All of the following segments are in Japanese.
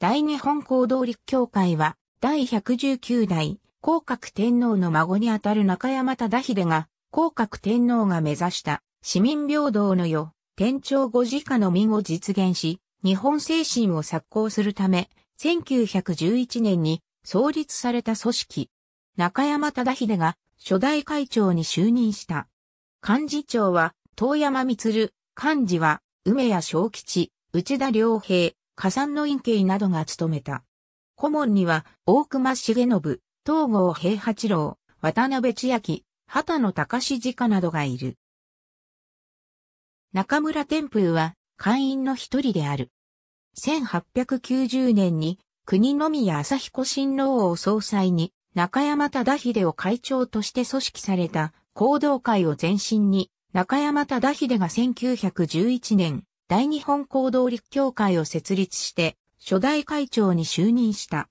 大日本行動立教会は、第119代、広角天皇の孫にあたる中山忠秀が、広角天皇が目指した市民平等の世、天朝五時下の民を実現し、日本精神を策行するため、1911年に創立された組織、中山忠秀が初代会長に就任した。幹事長は、遠山光、幹事は、梅谷正吉、内田良平、火山の院慶などが務めた。顧問には、大隈重信、東郷平八郎、渡辺千秋、畑野隆家などがいる。中村天風は、会員の一人である。1890年に、国宮朝彦親王を総裁に、中山忠秀を会長として組織された行動会を前身に、中山忠秀が1911年、大日本行動陸協会を設立して、初代会長に就任した。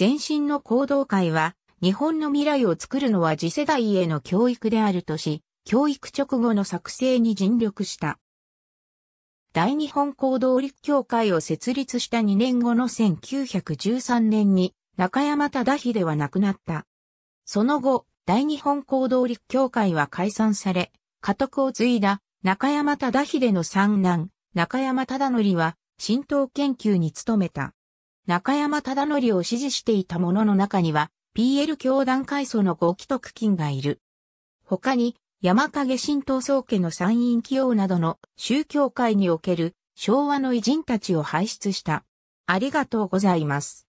前身の行動会は、日本の未来を作るのは次世代への教育であるとし、教育直後の作成に尽力した。大日本行動陸協会を設立した2年後の1913年に中山忠秀は亡くなった。その後、大日本行動陸協会は解散され、家督を継いだ中山忠秀の三男、中山忠則は、神道研究に努めた。中山忠則を支持していた者の中には、PL 教団階層のご既得金がいる。他に、山影神道宗家の参院起用などの宗教界における昭和の偉人たちを輩出した。ありがとうございます。